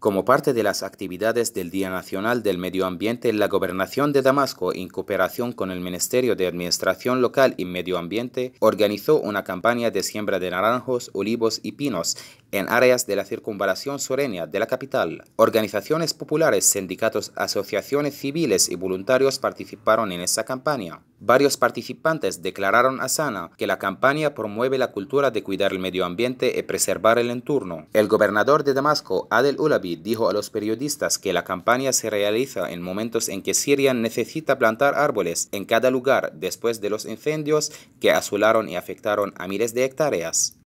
Como parte de las actividades del Día Nacional del Medio Ambiente, la Gobernación de Damasco, en cooperación con el Ministerio de Administración Local y Medio Ambiente, organizó una campaña de siembra de naranjos, olivos y pinos en áreas de la circunvalación sureña de la capital. Organizaciones populares, sindicatos, asociaciones civiles y voluntarios participaron en esa campaña. Varios participantes declararon a Sana que la campaña promueve la cultura de cuidar el medio ambiente y preservar el entorno. El gobernador de Damasco, Adel Ulabi, dijo a los periodistas que la campaña se realiza en momentos en que Siria necesita plantar árboles en cada lugar después de los incendios que azularon y afectaron a miles de hectáreas.